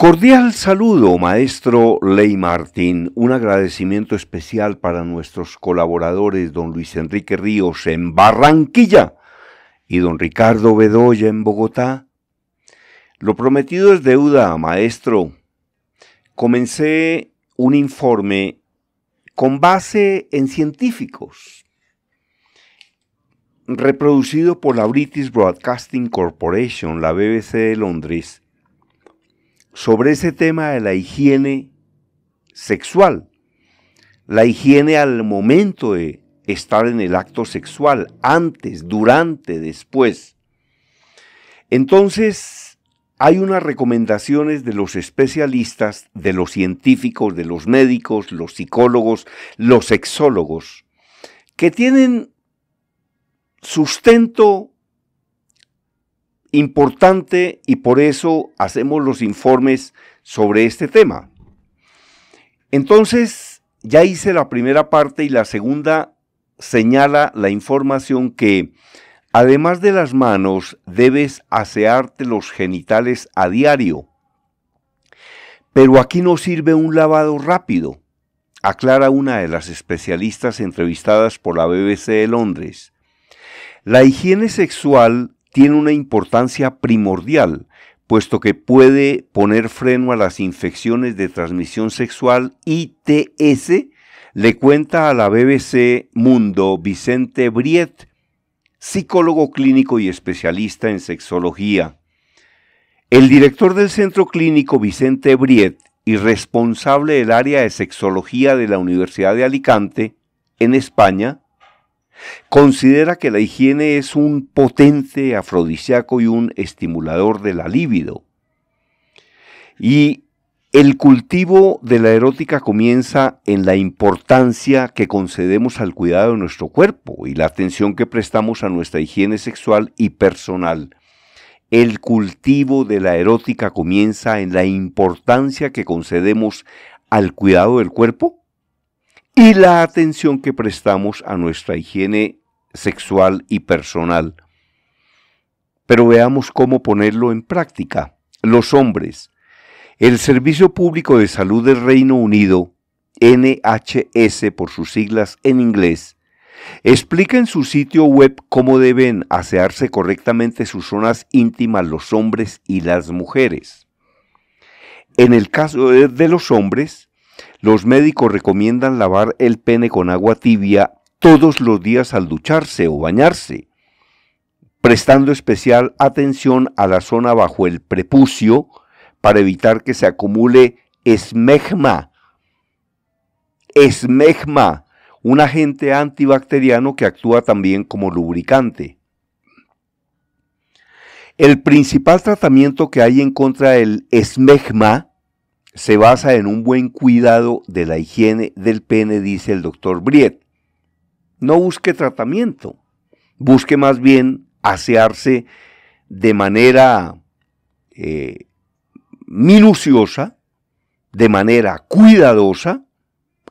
Cordial saludo, maestro Ley Martín. Un agradecimiento especial para nuestros colaboradores, don Luis Enrique Ríos en Barranquilla y don Ricardo Bedoya en Bogotá. Lo prometido es deuda, maestro. Comencé un informe con base en científicos, reproducido por la British Broadcasting Corporation, la BBC de Londres, sobre ese tema de la higiene sexual, la higiene al momento de estar en el acto sexual, antes, durante, después. Entonces, hay unas recomendaciones de los especialistas, de los científicos, de los médicos, los psicólogos, los sexólogos, que tienen sustento importante y por eso hacemos los informes sobre este tema. Entonces, ya hice la primera parte y la segunda señala la información que, además de las manos, debes asearte los genitales a diario. Pero aquí no sirve un lavado rápido, aclara una de las especialistas entrevistadas por la BBC de Londres. La higiene sexual tiene una importancia primordial, puesto que puede poner freno a las infecciones de transmisión sexual ITS, le cuenta a la BBC Mundo Vicente Briet, psicólogo clínico y especialista en sexología. El director del centro clínico Vicente Briet y responsable del área de sexología de la Universidad de Alicante, en España, Considera que la higiene es un potente afrodisíaco y un estimulador de la libido. Y el cultivo de la erótica comienza en la importancia que concedemos al cuidado de nuestro cuerpo y la atención que prestamos a nuestra higiene sexual y personal. El cultivo de la erótica comienza en la importancia que concedemos al cuidado del cuerpo y la atención que prestamos a nuestra higiene sexual y personal. Pero veamos cómo ponerlo en práctica. Los hombres. El Servicio Público de Salud del Reino Unido, NHS por sus siglas en inglés, explica en su sitio web cómo deben asearse correctamente sus zonas íntimas los hombres y las mujeres. En el caso de los hombres, los médicos recomiendan lavar el pene con agua tibia todos los días al ducharse o bañarse, prestando especial atención a la zona bajo el prepucio para evitar que se acumule esmegma. Esmegma, un agente antibacteriano que actúa también como lubricante. El principal tratamiento que hay en contra del esmegma se basa en un buen cuidado de la higiene del pene, dice el doctor Briet. No busque tratamiento, busque más bien asearse de manera eh, minuciosa, de manera cuidadosa,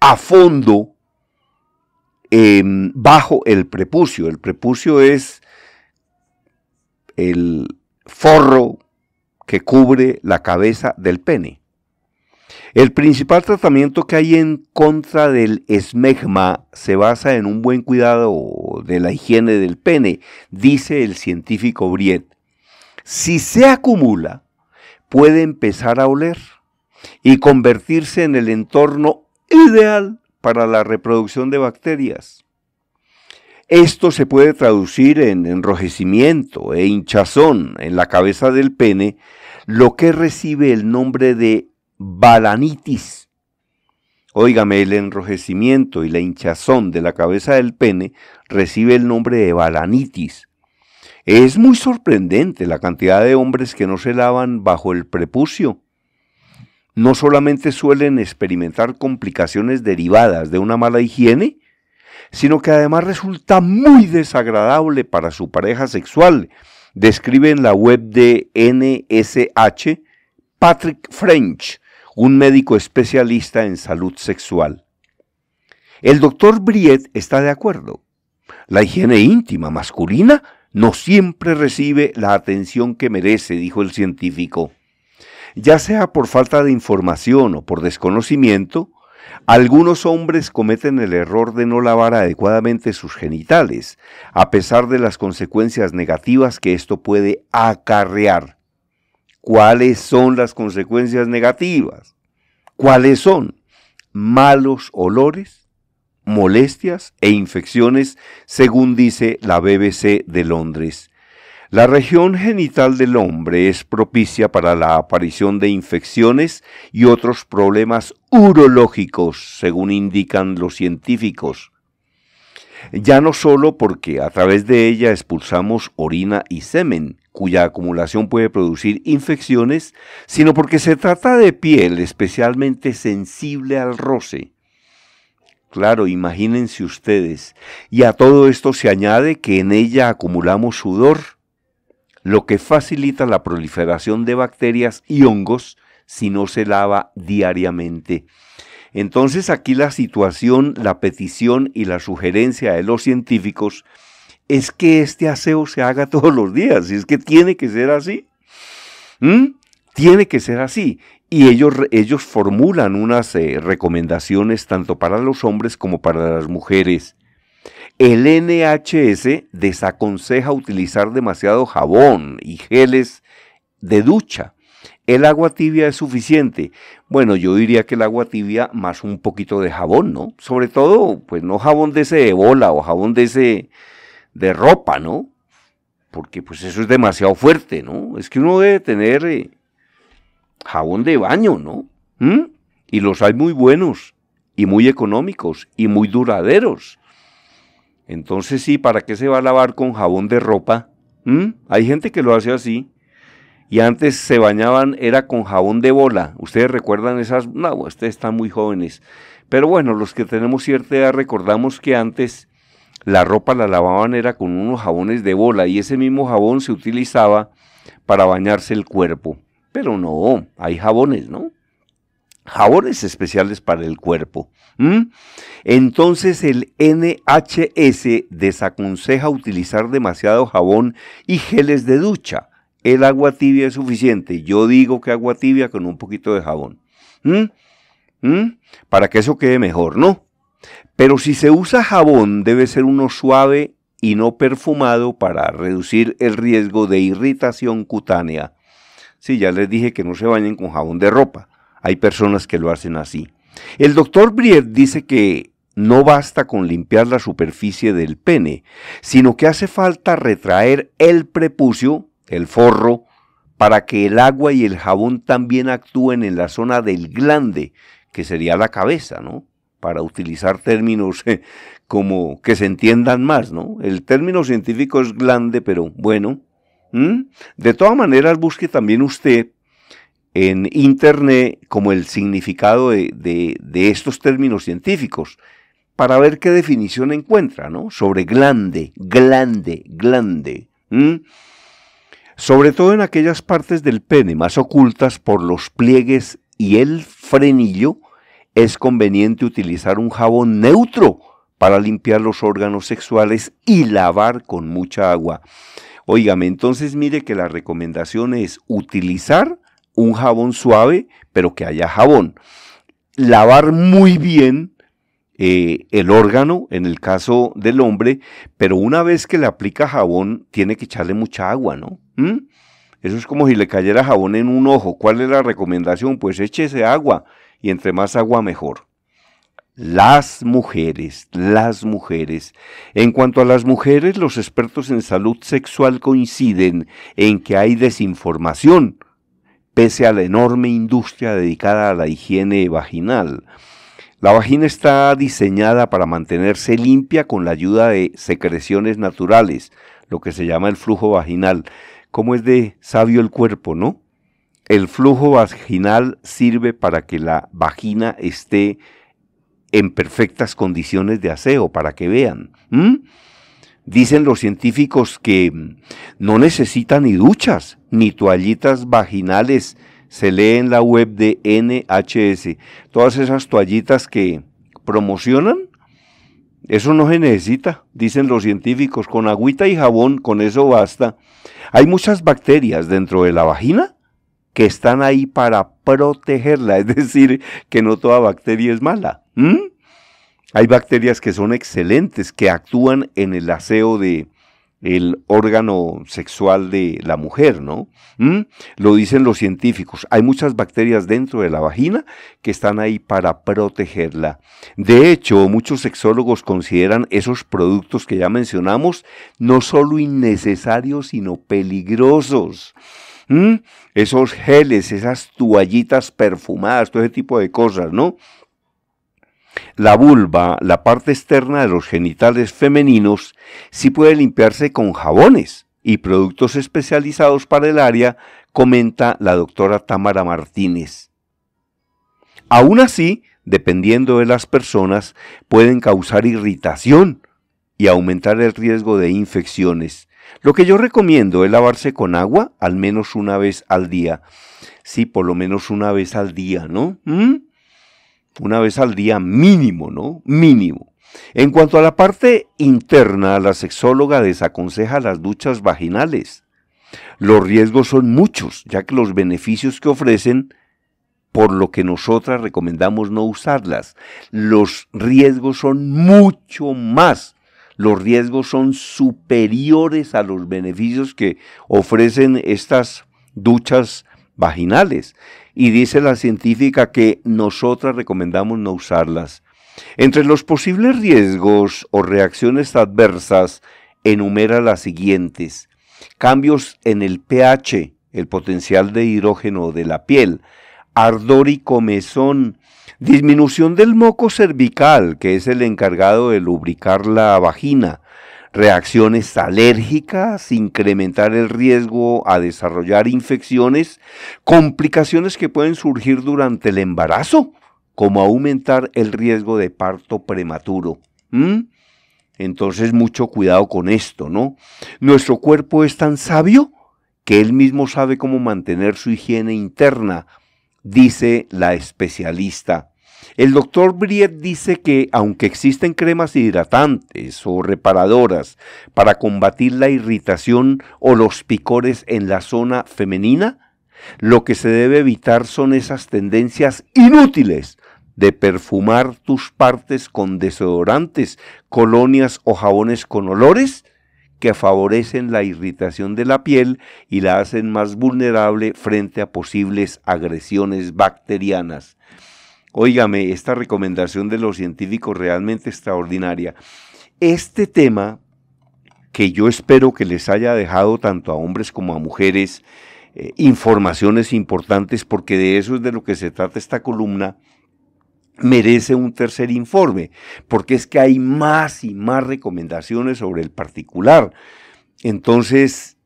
a fondo, em, bajo el prepucio. El prepucio es el forro que cubre la cabeza del pene. El principal tratamiento que hay en contra del esmegma se basa en un buen cuidado de la higiene del pene, dice el científico Briet. Si se acumula, puede empezar a oler y convertirse en el entorno ideal para la reproducción de bacterias. Esto se puede traducir en enrojecimiento e hinchazón en la cabeza del pene, lo que recibe el nombre de balanitis. Óigame, el enrojecimiento y la hinchazón de la cabeza del pene recibe el nombre de balanitis. Es muy sorprendente la cantidad de hombres que no se lavan bajo el prepucio. No solamente suelen experimentar complicaciones derivadas de una mala higiene, sino que además resulta muy desagradable para su pareja sexual. Describe en la web de NSH Patrick French un médico especialista en salud sexual. El doctor Briet está de acuerdo. La higiene íntima masculina no siempre recibe la atención que merece, dijo el científico. Ya sea por falta de información o por desconocimiento, algunos hombres cometen el error de no lavar adecuadamente sus genitales, a pesar de las consecuencias negativas que esto puede acarrear. ¿Cuáles son las consecuencias negativas? ¿Cuáles son? Malos olores, molestias e infecciones, según dice la BBC de Londres. La región genital del hombre es propicia para la aparición de infecciones y otros problemas urológicos, según indican los científicos. Ya no solo porque a través de ella expulsamos orina y semen, cuya acumulación puede producir infecciones, sino porque se trata de piel especialmente sensible al roce. Claro, imagínense ustedes. Y a todo esto se añade que en ella acumulamos sudor, lo que facilita la proliferación de bacterias y hongos si no se lava diariamente. Entonces aquí la situación, la petición y la sugerencia de los científicos es que este aseo se haga todos los días, y es que tiene que ser así. ¿Mm? Tiene que ser así. Y ellos, ellos formulan unas eh, recomendaciones tanto para los hombres como para las mujeres. El NHS desaconseja utilizar demasiado jabón y geles de ducha. El agua tibia es suficiente. Bueno, yo diría que el agua tibia más un poquito de jabón, ¿no? Sobre todo, pues no jabón de ese de bola o jabón de ese de ropa, ¿no? Porque pues eso es demasiado fuerte, ¿no? Es que uno debe tener eh, jabón de baño, ¿no? ¿Mm? Y los hay muy buenos y muy económicos y muy duraderos. Entonces sí, ¿para qué se va a lavar con jabón de ropa? ¿Mm? Hay gente que lo hace así. Y antes se bañaban, era con jabón de bola. Ustedes recuerdan esas, no, ustedes están muy jóvenes. Pero bueno, los que tenemos cierta edad recordamos que antes la ropa la lavaban era con unos jabones de bola y ese mismo jabón se utilizaba para bañarse el cuerpo. Pero no, hay jabones, ¿no? Jabones especiales para el cuerpo. Entonces el NHS desaconseja utilizar demasiado jabón y geles de ducha. El agua tibia es suficiente. Yo digo que agua tibia con un poquito de jabón. Para que eso quede mejor, ¿no? Pero si se usa jabón debe ser uno suave y no perfumado para reducir el riesgo de irritación cutánea. Sí, ya les dije que no se bañen con jabón de ropa. Hay personas que lo hacen así. El doctor Brier dice que no basta con limpiar la superficie del pene, sino que hace falta retraer el prepucio, el forro, para que el agua y el jabón también actúen en la zona del glande, que sería la cabeza, ¿no? para utilizar términos eh, como que se entiendan más, ¿no? El término científico es glande, pero bueno. De todas maneras, busque también usted en Internet como el significado de, estos términos científicos para ver qué definición encuentra, ¿no? Sobre glande, glande, glande. Sobre todo en aquellas partes del pene más ocultas por los pliegues y el frenillo es conveniente utilizar un jabón neutro para limpiar los órganos sexuales y lavar con mucha agua. Óigame, entonces mire que la recomendación es utilizar un jabón suave, pero que haya jabón. Lavar muy bien eh, el órgano, en el caso del hombre, pero una vez que le aplica jabón, tiene que echarle mucha agua, ¿no? ¿Mm? Eso es como si le cayera jabón en un ojo. ¿Cuál es la recomendación? Pues ese agua y entre más agua mejor. Las mujeres, las mujeres. En cuanto a las mujeres, los expertos en salud sexual coinciden en que hay desinformación, pese a la enorme industria dedicada a la higiene vaginal. La vagina está diseñada para mantenerse limpia con la ayuda de secreciones naturales, lo que se llama el flujo vaginal. como es de sabio el cuerpo, no? el flujo vaginal sirve para que la vagina esté en perfectas condiciones de aseo, para que vean. Dicen los científicos que no necesitan ni duchas, ni toallitas vaginales. Se lee en la web de NHS. Todas esas toallitas que promocionan, eso no se necesita, dicen los científicos. Con agüita y jabón, con eso basta. Hay muchas bacterias dentro de la vagina que están ahí para protegerla, es decir, que no toda bacteria es mala. Hay bacterias que son excelentes, que actúan en el aseo de el órgano sexual de la mujer, ¿no? Lo dicen los científicos. Hay muchas bacterias dentro de la vagina que están ahí para protegerla. De hecho, muchos sexólogos consideran esos productos que ya mencionamos no solo innecesarios, sino peligrosos. ¿Mm? esos geles, esas toallitas perfumadas, todo ese tipo de cosas, ¿no? La vulva, la parte externa de los genitales femeninos, sí puede limpiarse con jabones y productos especializados para el área, comenta la doctora Tamara Martínez. Aún así, dependiendo de las personas, pueden causar irritación y aumentar el riesgo de infecciones. Lo que yo recomiendo es lavarse con agua al menos una vez al día. Sí, por lo menos una vez al día, ¿no? ¿Mm? Una vez al día mínimo, ¿no? Mínimo. En cuanto a la parte interna, la sexóloga desaconseja las duchas vaginales. Los riesgos son muchos, ya que los beneficios que ofrecen, por lo que nosotras recomendamos no usarlas, los riesgos son mucho más los riesgos son superiores a los beneficios que ofrecen estas duchas vaginales. Y dice la científica que nosotras recomendamos no usarlas. Entre los posibles riesgos o reacciones adversas, enumera las siguientes. Cambios en el pH, el potencial de hidrógeno de la piel, ardor y comezón, Disminución del moco cervical, que es el encargado de lubricar la vagina. Reacciones alérgicas, incrementar el riesgo a desarrollar infecciones, complicaciones que pueden surgir durante el embarazo, como aumentar el riesgo de parto prematuro. ¿Mm? Entonces mucho cuidado con esto, ¿no? Nuestro cuerpo es tan sabio que él mismo sabe cómo mantener su higiene interna, dice la especialista. El doctor Briet dice que aunque existen cremas hidratantes o reparadoras para combatir la irritación o los picores en la zona femenina, lo que se debe evitar son esas tendencias inútiles de perfumar tus partes con desodorantes, colonias o jabones con olores que favorecen la irritación de la piel y la hacen más vulnerable frente a posibles agresiones bacterianas. Óigame, esta recomendación de los científicos realmente extraordinaria. Este tema, que yo espero que les haya dejado tanto a hombres como a mujeres eh, informaciones importantes, porque de eso es de lo que se trata esta columna, merece un tercer informe, porque es que hay más y más recomendaciones sobre el particular. Entonces,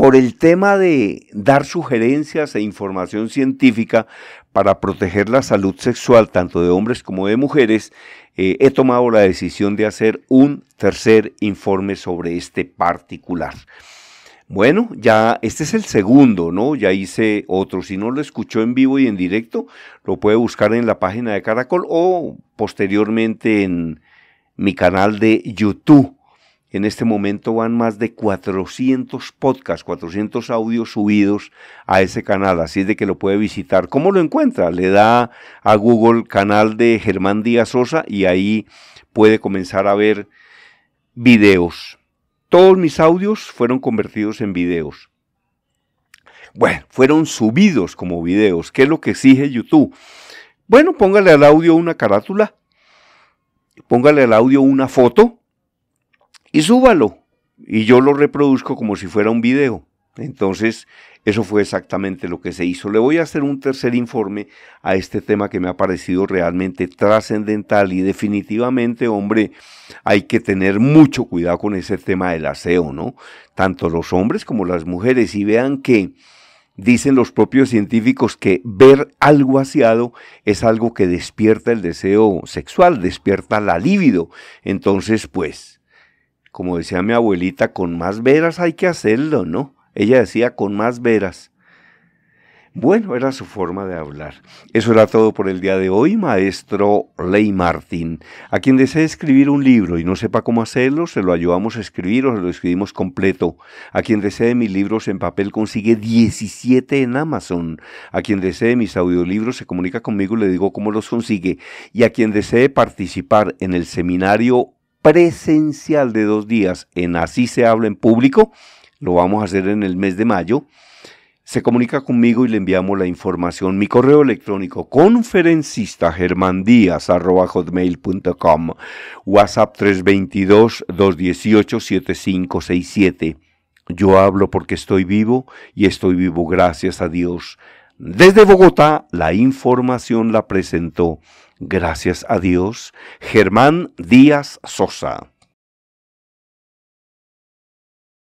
por el tema de dar sugerencias e información científica para proteger la salud sexual tanto de hombres como de mujeres, eh, he tomado la decisión de hacer un tercer informe sobre este particular. Bueno, ya este es el segundo, ¿no? Ya hice otro. Si no lo escuchó en vivo y en directo, lo puede buscar en la página de Caracol o posteriormente en mi canal de YouTube en este momento van más de 400 podcasts, 400 audios subidos a ese canal, así es de que lo puede visitar. ¿Cómo lo encuentra? Le da a Google canal de Germán Díaz Sosa y ahí puede comenzar a ver videos. Todos mis audios fueron convertidos en videos. Bueno, fueron subidos como videos. ¿Qué es lo que exige YouTube? Bueno, póngale al audio una carátula, póngale al audio una foto y súbalo. Y yo lo reproduzco como si fuera un video. Entonces, eso fue exactamente lo que se hizo. Le voy a hacer un tercer informe a este tema que me ha parecido realmente trascendental y definitivamente, hombre, hay que tener mucho cuidado con ese tema del aseo, ¿no? Tanto los hombres como las mujeres. Y vean que dicen los propios científicos que ver algo aseado es algo que despierta el deseo sexual, despierta la libido. Entonces, pues, como decía mi abuelita, con más veras hay que hacerlo, ¿no? Ella decía, con más veras. Bueno, era su forma de hablar. Eso era todo por el día de hoy, maestro Ley Martín. A quien desee escribir un libro y no sepa cómo hacerlo, se lo ayudamos a escribir o se lo escribimos completo. A quien desee mis libros en papel consigue 17 en Amazon. A quien desee mis audiolibros se comunica conmigo y le digo cómo los consigue. Y a quien desee participar en el seminario presencial de dos días en Así se habla en público, lo vamos a hacer en el mes de mayo, se comunica conmigo y le enviamos la información. Mi correo electrónico conferencista hotmail.com WhatsApp 322-218-7567. Yo hablo porque estoy vivo y estoy vivo gracias a Dios. Desde Bogotá, la información la presentó Gracias a Dios, Germán Díaz Sosa.